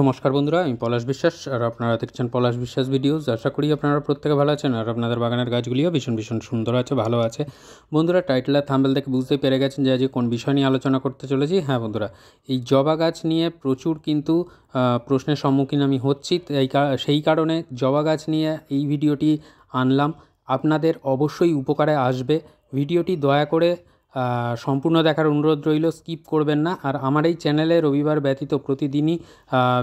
নমস্কার বন্ধুরা আমি পলাশ বিশ্বাস আর আপনারা দেখছেন পলাশ বিশ্বাস ভিডিওস আশা করি আপনারা প্রত্যেকে ভালো আছেন আর আপনাদের বাগানের গাছগুলিও ভীষণ ভীষণ সুন্দর আছে ভালো আছে বন্ধুরা টাইটেল আর থাম্বেল দেখে বুঝতে পেরে গেছেন যে আজকে কোন বিষয় নিয়ে আলোচনা করতে চলেছি হ্যাঁ বন্ধুরা এই জবা গাছ নিয়ে প্রচুর কিন্তু প্রশ্নের সম্মুখীন আমি হচ্ছি সেই কারণে জবা গাছ নিয়ে এই ভিডিওটি আনলাম আপনাদের অবশ্যই উপকারে আসবে ভিডিওটি দয়া করে সম্পূর্ণ দেখার অনুরোধ রইল স্কিপ করবেন না আর আমার এই চ্যানেলে রবিবার ব্যতীত প্রতিদিনই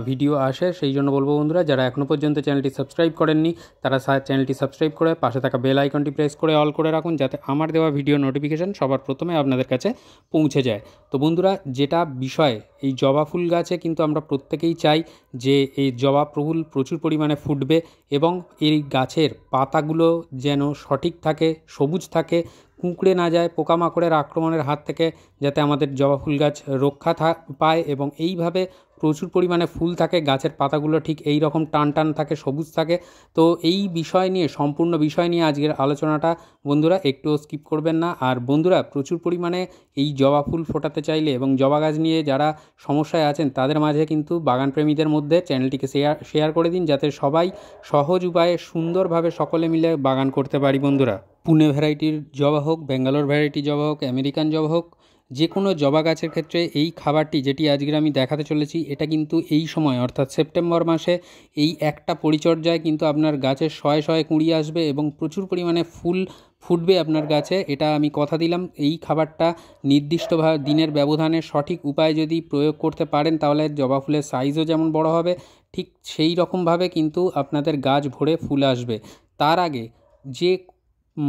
ভিডিও আসে সেই জন্য বলবো বন্ধুরা যারা এখনও পর্যন্ত চ্যানেলটি সাবস্ক্রাইব করেননি তারা চ্যানেলটি সাবস্ক্রাইব করে পাশে থাকা বেল আইকনটি প্রেস করে অল করে রাখুন যাতে আমার দেওয়া ভিডিও নোটিফিকেশান সবার প্রথমে আপনাদের কাছে পৌঁছে যায় তো বন্ধুরা যেটা বিষয় এই জবা ফুল গাছে কিন্তু আমরা প্রত্যেকেই চাই যে এই জবা প্রফুল প্রচুর পরিমাণে ফুটবে এবং এই গাছের পাতাগুলো যেন সঠিক থাকে সবুজ থাকে কুঁকড়ে না যায় পোকামাকড়ের আক্রমণের হাত থেকে যাতে আমাদের জবা ফুল গাছ রক্ষা থা পায় এবং এইভাবে প্রচুর পরিমাণে ফুল থাকে গাছের পাতাগুলো ঠিক এই রকম টান টান থাকে সবুজ থাকে তো এই বিষয় নিয়ে সম্পূর্ণ বিষয় নিয়ে আজকের আলোচনাটা বন্ধুরা একটু স্কিপ করবেন না আর বন্ধুরা প্রচুর পরিমাণে এই জবা ফুল ফোটাতে চাইলে এবং জবা গাছ নিয়ে যারা সমস্যায় আছেন তাদের মাঝে কিন্তু বাগানপ্রেমীদের মধ্যে চ্যানেলটিকে শেয়ার শেয়ার করে দিন যাতে সবাই সহজ উপায়ে সুন্দরভাবে সকলে মিলে বাগান করতে পারি বন্ধুরা পুনে ভ্যারাইটির জবা হোক ব্যাঙ্গালোর ভ্যারাইটি জবা হোক আমেরিকান জবা হোক যে কোনো জবা গাছের ক্ষেত্রে এই খাবারটি যেটি আজকের আমি দেখাতে চলেছি এটা কিন্তু এই সময় অর্থাৎ সেপ্টেম্বর মাসে এই একটা পরিচর্যায় কিন্তু আপনার গাছে শয়ে শয়ে কুঁড়ি আসবে এবং প্রচুর পরিমাণে ফুল ফুটবে আপনার গাছে এটা আমি কথা দিলাম এই খাবারটা নির্দিষ্টভাবে দিনের ব্যবধানে সঠিক উপায় যদি প্রয়োগ করতে পারেন তাহলে জবা ফুলের সাইজও যেমন বড় হবে ঠিক সেই রকমভাবে কিন্তু আপনাদের গাছ ভরে ফুল আসবে তার আগে যে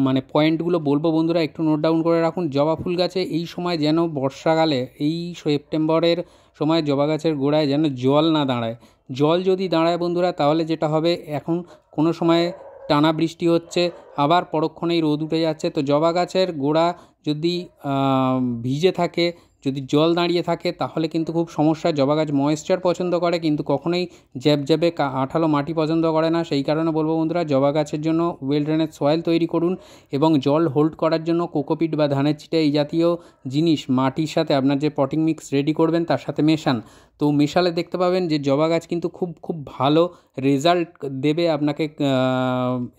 মানে পয়েন্টগুলো বলবো বন্ধুরা একটু নোট ডাউন করে রাখুন জবা ফুল গাছে এই সময় যেন বর্ষাকালে এই সেপ্টেম্বরের সময় জবা গাছের গোড়ায় যেন জল না দাঁড়ায় জল যদি দাঁড়ায় বন্ধুরা তাহলে যেটা হবে এখন কোনো সময়ে টানা বৃষ্টি হচ্ছে আবার পরক্ষণেই রোদ উঠে যাচ্ছে তো জবা গাছের গোড়া যদি ভিজে থাকে যদি জল দাঁড়িয়ে থাকে তাহলে কিন্তু খুব সমস্যা জবা গাছ ময়েশ্চার পছন্দ করে কিন্তু কখনোই জ্যাবে আঠালো মাটি পছন্দ করে না সেই কারণে বলবো বন্ধুরা জবা গাছের জন্য ওয়েল ড্রেনের সয়েল তৈরি করুন এবং জল হোল্ড করার জন্য কোকোপিট বা ধানের চিটা এই জাতীয় জিনিস মাটির সাথে আপনার যে পটিং মিক্স রেডি করবেন তার সাথে মেশান তো মেশালে দেখতে পাবেন যে জবা গাছ কিন্তু খুব খুব ভালো রেজাল্ট দেবে আপনাকে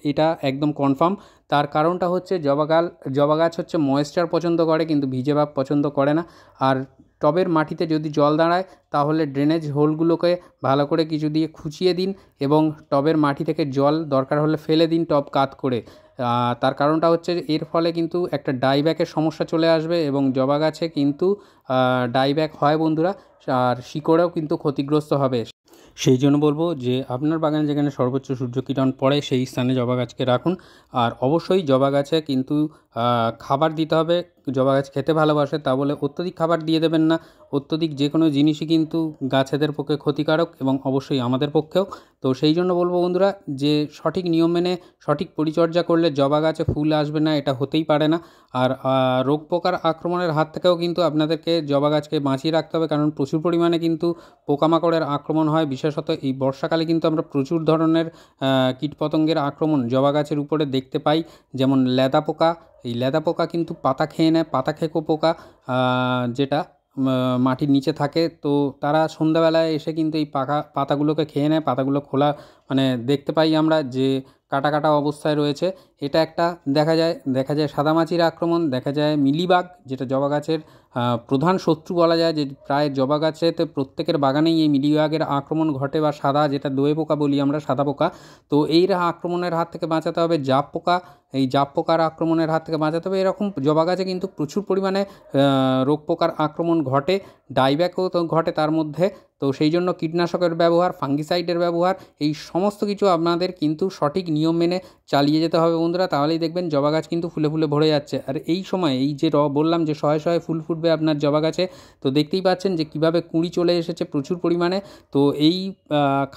এটা একদম কনফার্ম তার কারণটা হচ্ছে জবা গাল জবা গাছ হচ্ছে ময়েশ্চার পছন্দ করে কিন্তু ভিজে ভাব পছন্দ করে না আর টবের মাটিতে যদি জল দাঁড়ায় তাহলে ড্রেনেজ হোলগুলোকে ভালো করে কিছু দিয়ে খুঁচিয়ে দিন এবং টবের মাটি থেকে জল দরকার হলে ফেলে দিন টব কাত করে তার কারণটা হচ্ছে এর ফলে কিন্তু একটা ডাইব্যাকের সমস্যা চলে আসবে এবং জবা গাছে কিন্তু ডাইব্যাক হয় বন্ধুরা আর শিকড়েও কিন্তু ক্ষতিগ্রস্ত হবে সেই জন্য বলবো যে আপনার বাগানে যেখানে সর্বোচ্চ সূর্য কিরণ পড়ে সেই স্থানে জবা গাছকে রাখুন আর অবশ্যই জবা গাছে কিন্তু খাবার দিতে হবে জবা গাছ খেতে ভালোবাসে তা বলে অত্যধিক খাবার দিয়ে দেবেন না অত্যধিক যে কোনো জিনিসই কিন্তু গাছেদের পক্ষে ক্ষতিকারক এবং অবশ্যই আমাদের পক্ষেও তো সেই জন্য বলবো বন্ধুরা যে সঠিক নিয়ম মেনে সঠিক পরিচর্যা করলে জবা গাছে ফুল আসবে না এটা হতেই পারে না আর রোগ পোকার আক্রমণের হাত থেকেও কিন্তু আপনাদেরকে জবা গাছকে বাঁচিয়ে রাখতে হবে কারণ প্রচুর পরিমাণে কিন্তু পোকামাকড়ের আক্রমণ হয় বিশেষত এই বর্ষাকালে কিন্তু আমরা প্রচুর ধরনের কীটপতঙ্গের আক্রমণ জবা গাছের উপরে দেখতে পাই যেমন লেদা পোকা এই লেদা পোকা কিন্তু পাতা খেয়ে নেয় পাতা খেকো পোকা যেটা মাটির নিচে থাকে তো তারা সন্ধ্যাবেলায় এসে কিন্তু এই পাকা পাতাগুলোকে খেয়ে নেয় পাতাগুলো খোলা মানে দেখতে পাই আমরা যে কাটা কাটা অবস্থায় রয়েছে এটা একটা দেখা যায় দেখা যায় সাদামাছির আক্রমণ দেখা যায় মিলিবাগ যেটা জবা গাছের প্রধান শত্রু বলা যায় যে প্রায় জবা গাছেতে প্রত্যেকের বাগানেই এই মিলিবাগের আক্রমণ ঘটে বা সাদা যেটা দোয়ে পোকা বলি আমরা সাদা পোকা তো এই আক্রমণের হাত থেকে বাঁচাতে হবে জাপ পোকা এই জাপ পোকার আক্রমণের হাত থেকে বাঁচাতে হবে এরকম জবা গাছে কিন্তু প্রচুর পরিমাণে রোগ পোকার আক্রমণ ঘটে ডাইব্যাকও তো ঘটে তার মধ্যে তো সেই জন্য কীটনাশকের ব্যবহার ফাঙ্গিসাইডের ব্যবহার এই সমস্ত কিছু আপনাদের কিন্তু সঠিক নিয়ে নিয়ম মেনে চালিয়ে যেতে হবে বন্ধুরা তাহলেই দেখবেন জবা গাছ কিন্তু ফুলে ফুলে ভরে যাচ্ছে আর এই সময় এই যে র বললাম যে শয়ে শয়ে ফুল ফুটবে আপনার জবা গাছে তো দেখতেই পাচ্ছেন যে কিভাবে কুঁড়ি চলে এসেছে প্রচুর পরিমাণে তো এই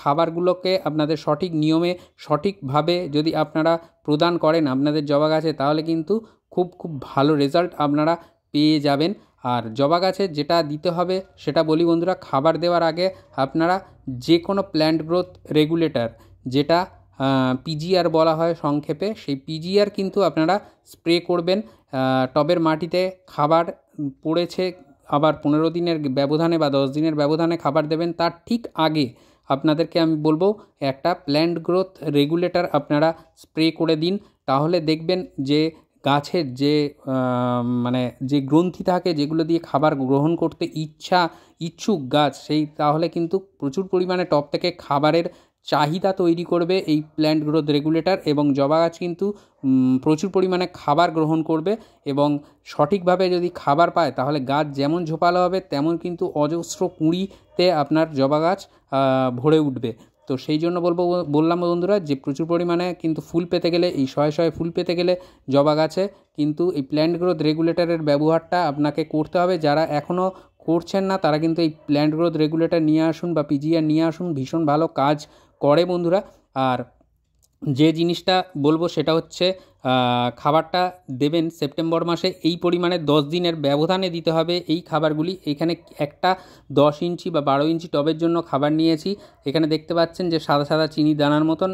খাবারগুলোকে আপনাদের সঠিক নিয়মে সঠিকভাবে যদি আপনারা প্রদান করেন আপনাদের জবা গাছে তাহলে কিন্তু খুব খুব ভালো রেজাল্ট আপনারা পেয়ে যাবেন আর জবা গাছে যেটা দিতে হবে সেটা বলি বন্ধুরা খাবার দেওয়ার আগে আপনারা যে কোনো প্ল্যান্ট গ্রোথ রেগুলেটর যেটা পিজিআর বলা হয় সংক্ষেপে সেই পিজিআর কিন্তু আপনারা স্প্রে করবেন টবের মাটিতে খাবার পড়েছে আবার পনেরো দিনের ব্যবধানে বা দশ দিনের ব্যবধানে খাবার দেবেন তার ঠিক আগে আপনাদেরকে আমি বলবো একটা প্ল্যান্ট গ্রোথ রেগুলেটর আপনারা স্প্রে করে দিন তাহলে দেখবেন যে গাছের যে মানে যে গ্রন্থি থাকে যেগুলো দিয়ে খাবার গ্রহণ করতে ইচ্ছা ইচ্ছুক গাছ সেই তাহলে কিন্তু প্রচুর পরিমাণে টপ থেকে খাবারের চাহিদা তৈরি করবে এই প্ল্যান্ট গ্রোথ রেগুলেটর এবং জবা গাছ কিন্তু প্রচুর পরিমাণে খাবার গ্রহণ করবে এবং সঠিকভাবে যদি খাবার পায় তাহলে গাছ যেমন ঝোপালো হবে তেমন কিন্তু অজস্র কুঁড়িতে আপনার জবা গাছ ভরে উঠবে তো সেই জন্য বলবো বললাম বন্ধুরা যে প্রচুর পরিমাণে কিন্তু ফুল পেতে গেলে এই শয়ে শয়ে ফুল পেতে গেলে জবা গাছে কিন্তু এই প্ল্যান্ট গ্রোথ রেগুলেটরের ব্যবহারটা আপনাকে করতে হবে যারা এখনও করছেন না তারা কিন্তু এই প্ল্যান্ট গ্রোথ রেগুলেটর নিয়ে আসুন বা পিজিআর নিয়ে আসুন ভীষণ ভালো কাজ বন্ধুরা আর যে জিনিসটা বলবো সেটা হচ্ছে খাবারটা দেবেন সেপ্টেম্বর মাসে এই পরিমাণে দশ দিনের ব্যবধানে দিতে হবে এই খাবারগুলি এখানে একটা দশ ইঞ্চি বা বারো ইঞ্চি টবের জন্য খাবার নিয়েছি এখানে দেখতে পাচ্ছেন যে সাদা সাদা চিনি দানার মতন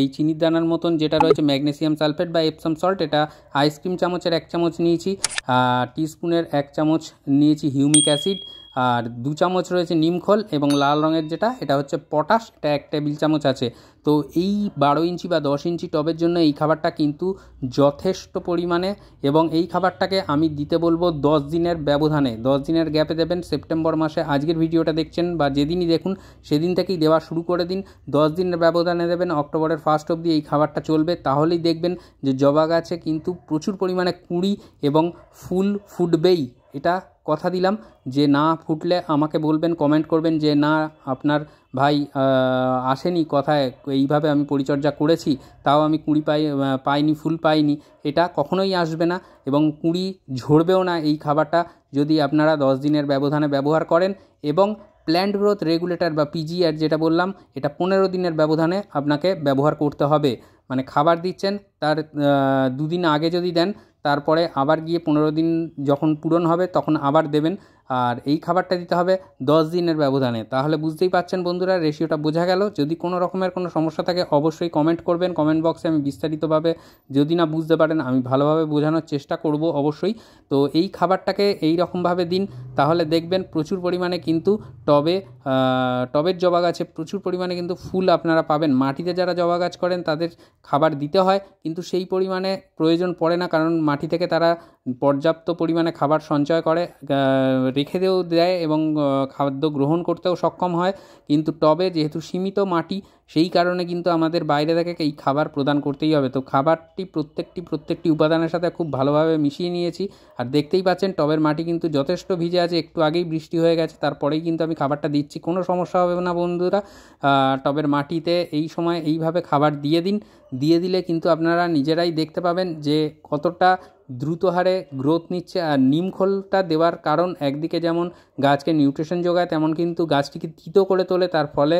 এই চিনির দানার মতন যেটা রয়েছে ম্যাগনেসিয়াম সালফেট বা এপসাম সল্ট এটা আইসক্রিম চামচের এক চামচ নিয়েছি টিস্পুনের এক চামচ নিয়েছি হিউমিক অ্যাসিড আর দু চামচ রয়েছে নিমখোল এবং লাল রঙের যেটা এটা হচ্ছে পটাশ এটা এক টেবিল চামচ আছে তো এই বারো ইঞ্চি বা দশ ইঞ্চি টবের জন্য এই খাবারটা কিন্তু যথেষ্ট পরিমাণে এবং এই খাবারটাকে আমি দিতে বলবো দশ দিনের ব্যবধানে দশ দিনের গ্যাপে দেবেন সেপ্টেম্বর মাসে আজকের ভিডিওটা দেখছেন বা যেদিনই দেখুন সেদিন থেকেই দেওয়া শুরু করে দিন দশ দিনের ব্যবধানে দেবেন অক্টোবরের ফার্স্ট অবধি এই খাবারটা চলবে তাহলেই দেখবেন যে জবা গাছে কিন্তু প্রচুর পরিমাণে কুঁড়ি এবং ফুল ফুটবেই এটা কথা দিলাম যে না ফুটলে আমাকে বলবেন কমেন্ট করবেন যে না আপনার ভাই আসেনি কথায় এইভাবে আমি পরিচর্যা করেছি তাও আমি কুড়ি পাই পাইনি ফুল পাইনি এটা কখনোই আসবে না এবং কুড়ি ঝরবেও না এই খাবারটা যদি আপনারা দশ দিনের ব্যবধানে ব্যবহার করেন এবং প্ল্যান্ট গ্রোথ রেগুলেটর বা পিজিআর যেটা বললাম এটা পনেরো দিনের ব্যবধানে আপনাকে ব্যবহার করতে হবে মানে খাবার দিচ্ছেন তার দুদিন আগে যদি দেন তারপরে আবার গিয়ে পনেরো দিন যখন পূরণ হবে তখন আবার দেবেন আর এই খাবারটা দিতে হবে দশ দিনের ব্যবধানে তাহলে বুঝতেই পাচ্ছেন বন্ধুরা রেশিওটা বোঝা গেল যদি কোনো রকমের কোনো সমস্যা থাকে অবশ্যই কমেন্ট করবেন কমেন্ট বক্সে আমি বিস্তারিতভাবে যদি না বুঝতে পারেন আমি ভালোভাবে বোঝানোর চেষ্টা করব অবশ্যই তো এই খাবারটাকে এই রকমভাবে দিন তাহলে দেখবেন প্রচুর পরিমাণে কিন্তু টবে টবের জবা গাছে প্রচুর পরিমাণে কিন্তু ফুল আপনারা পাবেন মাটিতে যারা জবা গাছ করেন তাদের খাবার দিতে হয় কিন্তু সেই পরিমাণে প্রয়োজন পড়ে না কারণ মাটি থেকে তারা পর্যাপ্ত পরিমাণে খাবার সঞ্চয় করে রেখে দেও দেয় এবং খাদ্য গ্রহণ করতেও সক্ষম হয় কিন্তু টবে যেহেতু সীমিত মাটি সেই কারণে কিন্তু আমাদের বাইরে থেকে এই খাবার প্রদান করতেই হবে তো খাবারটি প্রত্যেকটি প্রত্যেকটি উপাদানের সাথে খুব ভালোভাবে মিশিয়ে নিয়েছি আর দেখতেই পাচ্ছেন টবের মাটি কিন্তু যথেষ্ট ভিজে আছে একটু আগেই বৃষ্টি হয়ে গেছে তারপরেই কিন্তু আমি খাবারটা দিচ্ছি কোনো সমস্যা হবে না বন্ধুরা টবের মাটিতে এই সময় এইভাবে খাবার দিয়ে দিন দিয়ে দিলে কিন্তু আপনারা নিজেরাই দেখতে পাবেন যে কতটা দ্রুত হারে গ্রোথ নিচ্ছে আর নিম খোলটা দেওয়ার কারণ একদিকে যেমন গাছকে নিউট্রিশন যোগায় তেমন কিন্তু গাছটিকে তিত করে তোলে তার ফলে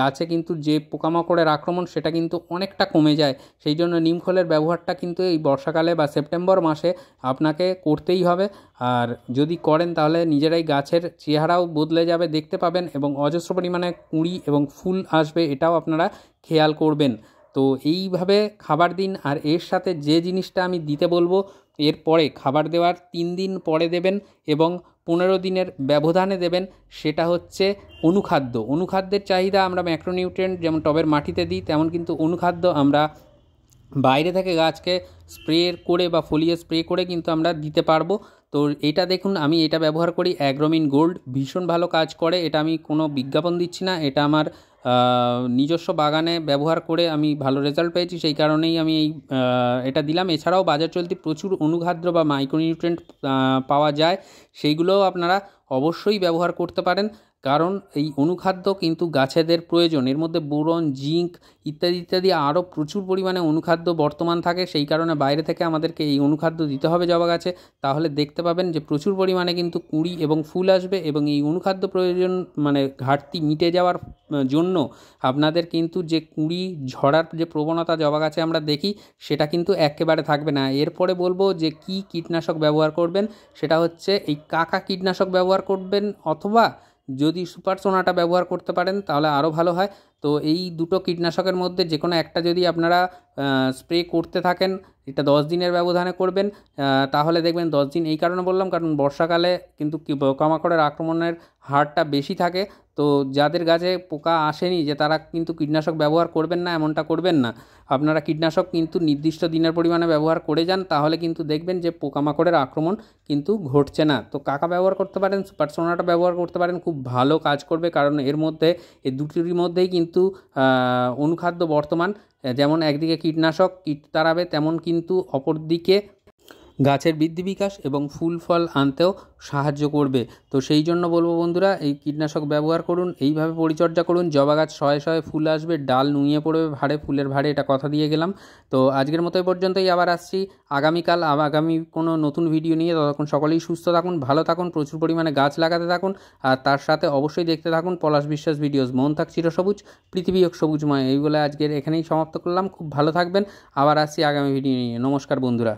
গাছে কিন্তু যে পোকামাকড়ের আক্রমণ সেটা কিন্তু অনেকটা কমে যায় সেই জন্য নিম খোলের ব্যবহারটা কিন্তু এই বর্ষাকালে বা সেপ্টেম্বর মাসে আপনাকে করতেই হবে আর যদি করেন তাহলে নিজেরাই গাছের চেহারাও বদলে যাবে দেখতে পাবেন এবং অজস্র পরিমাণে কুঁড়ি এবং ফুল আসবে এটাও আপনারা খেয়াল করবেন তো এইভাবে খাবার দিন আর এর সাথে যে জিনিসটা আমি দিতে বলবো এরপরে খাবার দেওয়ার তিন দিন পরে দেবেন এবং পনেরো দিনের ব্যবধানে দেবেন সেটা হচ্ছে অনুখাদ্য অনুখাদ্যের চাহিদা আমরা ম্যাক্রোনিউট্রিয়েন্ট যেমন টবের মাটিতে দিই তেমন কিন্তু অনুখাদ্য আমরা বাইরে থেকে গাছকে স্প্রে করে বা ফলিয়ে স্প্রে করে কিন্তু আমরা দিতে পারবো তো এটা দেখুন আমি এটা ব্যবহার করি অ্যাগ্রোমিন গোল্ড ভীষণ ভালো কাজ করে এটা আমি কোনো বিজ্ঞাপন দিচ্ছি না এটা আমার নিজস্ব বাগানে ব্যবহার করে আমি ভালো রেজাল্ট পেয়েছি সেই কারণেই আমি এই এটা দিলাম এছাড়াও বাজার চলতি প্রচুর অনুখাদ্য বা মাইক্রোনিউট্রেন্ট পাওয়া যায় সেইগুলোও আপনারা অবশ্যই ব্যবহার করতে পারেন কারণ এই অনুখাদ্য কিন্তু গাছেদের প্রয়োজন এর মধ্যে বোরন জিঙ্ক ইত্যাদি ইত্যাদি আরও প্রচুর পরিমাণে অনুখাদ্য বর্তমান থাকে সেই কারণে বাইরে থেকে আমাদেরকে এই অনুখাদ্য দিতে হবে জবা গাছে তাহলে দেখতে পাবেন যে প্রচুর পরিমাণে কিন্তু কুঁড়ি এবং ফুল আসবে এবং এই অনুখাদ্য প্রয়োজন মানে ঘাটতি মিটে যাওয়ার জন্য আপনাদের কিন্তু যে কুঁড়ি ঝরার যে প্রবণতা জবা গাছে আমরা দেখি সেটা কিন্তু একেবারে থাকবে না এরপরে বলবো যে কি কীটনাশক ব্যবহার করবেন সেটা হচ্ছে এই কাকা কীটনাশক ব্যবহার করবেন অথবা যদি সুপার সোনাটা ব্যবহার করতে পারেন তাহলে আরও ভালো হয় তো এই দুটো কীটনাশকের মধ্যে যে কোনো একটা যদি আপনারা স্প্রে করতে থাকেন এটা দশ দিনের ব্যবধানে করবেন তাহলে দেখবেন দশ দিন এই কারণে বললাম কারণ বর্ষাকালে কিন্তু পোকামাকড়ের আক্রমণের হারটা বেশি থাকে তো যাদের গাছে পোকা আসেনি যে তারা কিন্তু কীটনাশক ব্যবহার করবেন না এমনটা করবেন না আপনারা কীটনাশক কিন্তু নির্দিষ্ট দিনের পরিমাণে ব্যবহার করে যান তাহলে কিন্তু দেখবেন যে পোকামাকড়ের আক্রমণ কিন্তু ঘটছে না তো কাকা ব্যবহার করতে পারেন সোনাটা ব্যবহার করতে পারেন খুব ভালো কাজ করবে কারণ এর মধ্যে এই দুটির মধ্যেই কিন্তু অনুখাদ্য বর্তমান যেমন একদিকে কীটনাশক কীট তাড়াবে তেমন কিন্তু অপরদিকে গাছের বৃদ্ধি বিকাশ এবং ফুল ফল আনতেও সাহায্য করবে তো সেই জন্য বলবো বন্ধুরা এই কীটনাশক ব্যবহার করুন এইভাবে পরিচর্যা করুন জবা গাছ শয়ে শয়ে ফুল আসবে ডাল নুয়ে পড়বে ভাড়ে ফুলের ভাড়ে এটা কথা দিয়ে গেলাম তো আজকের মতো এ পর্যন্তই আবার আসছি আগামীকাল আগামী কোনো নতুন ভিডিও নিয়ে ততক্ষণ সকলেই সুস্থ থাকুন ভালো থাকুন প্রচুর পরিমাণে গাছ লাগাতে থাকুন আর তার সাথে অবশ্যই দেখতে থাকুন পলাশ বিশ্বাস ভিডিওস মন থাক চিরসবুজ পৃথিবী হোক সবুজময় এই বলে আজকের এখানেই সমাপ্ত করলাম খুব ভালো থাকবেন আবার আসছি আগামী ভিডিও নিয়ে নমস্কার বন্ধুরা